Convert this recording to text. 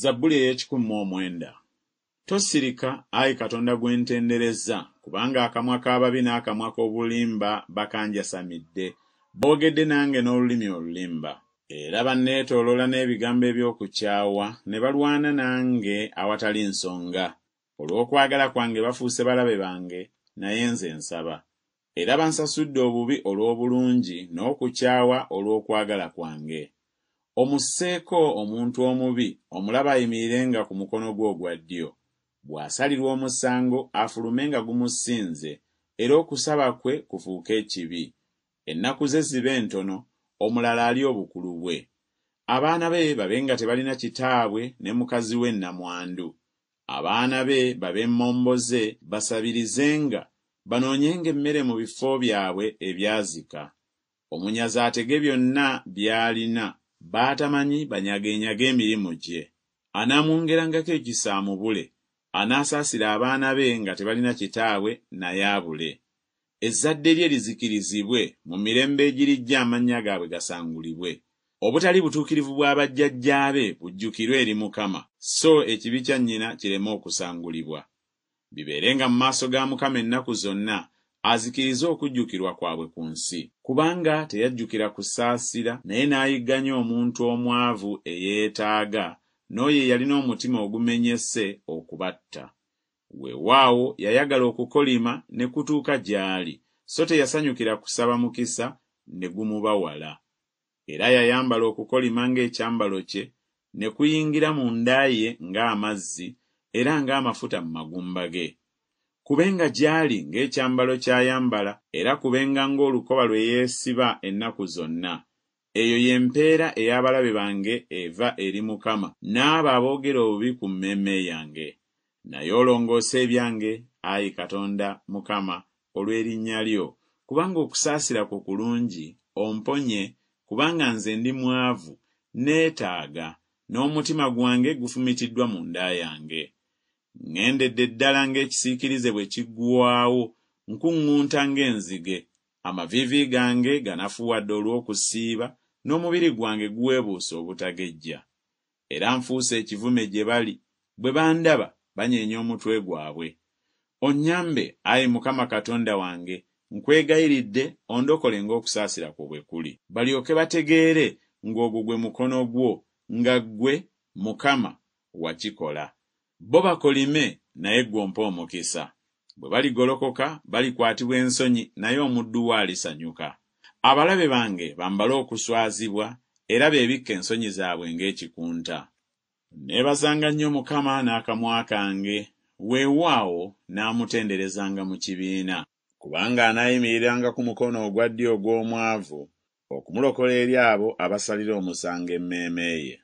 zabbuli ey'ekikumi omwenda tosirika ayi katonda gwe ntendereza kubanga akamwa k'ababi n'akamwa k'obulimba bakanjasamidde boogedde nange n'olulimi olulimba era banneetooloola n'ebigambo eby'okukyawa ne balwana nange awatali nsonga olw'okwagala kwange bafuuse balabe bange naye nze nsaba era bansasudde obubi olw'obulungi n'okukyawa olw'okwagala kwange omusseeko omuntu omubi omulaba ayimirirenga ku mukono gwo ogwa ddyo bw'asalirwa omusango afulume nga gumusinze era okusaba kwe kufuuke ekibi ennaku ze zibe ntono omulala ali obukulu bwe abaana be babe nga tebalina kitaabwe ne mukazi we namwandu abaana be babe mmomboze basabirizenga banoonyenga emmere mu bifo byabwe ebyazika omunyazi atege byonna by'alina baatamanyi banyagenyaga emirimu gye anaamwongerangako ekisaamubule anaasaasira abaana be nga tebalina kitaabwe naye abule ezzadde lye lizikirizibwe mu mirembe egirijja amannya gaabwe gasangulibwe obutali butuukirivu bw'abajjajjaabe bujjukirwe eri mukama so ekibi kya nnyina kireme okusangulibwa bibeerenga mu maaso ga mukama ennaku zonna azikiriza okujjukirwa kwabwe ku nsi kubanga teyajjukira kusaasira naye n'ayigganya omuntu omwavu eyeetaaga n'oyo yalina omutima ogumenyese okubatta weewaawo yayagala okukolima ne kutuuka gy'ali so teyasanyukira kusaba mukisa ne gumubawala era yayambala okukolima ng'ekyambalo kye ne kuyingira mu ndaaye ng'amazzi era ng'amafuta mu magumba ge kubenga gy'ali ng'ekyambalo ky'ayambala era kubenga ng'olukoba lwe yeesiba ennaku zonna eyo y'empeera ey'abalabe bange eva eri mukama n'abo aboogera obubi ku mmemme yange naye olongoosa ebyange ayi katonda mukama olw'erinnya lyo kubanga okusaasira ku kulungi omponye kubanga nze ndi mwavu neetaaga n'omutima gwange gufumitiddwa mu nda yange ŋŋendedde ddala ng'ekisiikirize bwe kiggwaawo nkuŋŋunta ng'enzige amaviivi gange ganafuwadde olw'okusiiba n'omubiri gwange guweebuusa obutagejja era nfuuse ekivume gye bali bwe bandaba banyeenya omutwe gwabwe onnyambe ayi mukama katonda wange nkwegayiridde ondokole ng'okusaasira kwo bwe kuli balyoke bategeere ng'ogwo gwe mukono gwo nga ggwe mukama wakikola bo bakolime naye ggwe ompa omukisa bwe baligolokoka balikwatibwa ensonyi naye omuddu wo alisanyuka abalabe bange bambale okuswazibwa era beebikka ensonyi zaabwe ng'ekikunta neebazanga nnyo mukama n'akamwa kange weewaawo n'amutenderezanga mu kibiina kubanga anaayimiriranga ku mukono ogwa ddyo ogw'omwavu okumulokola eri abo abasalira omusango emmeeme ye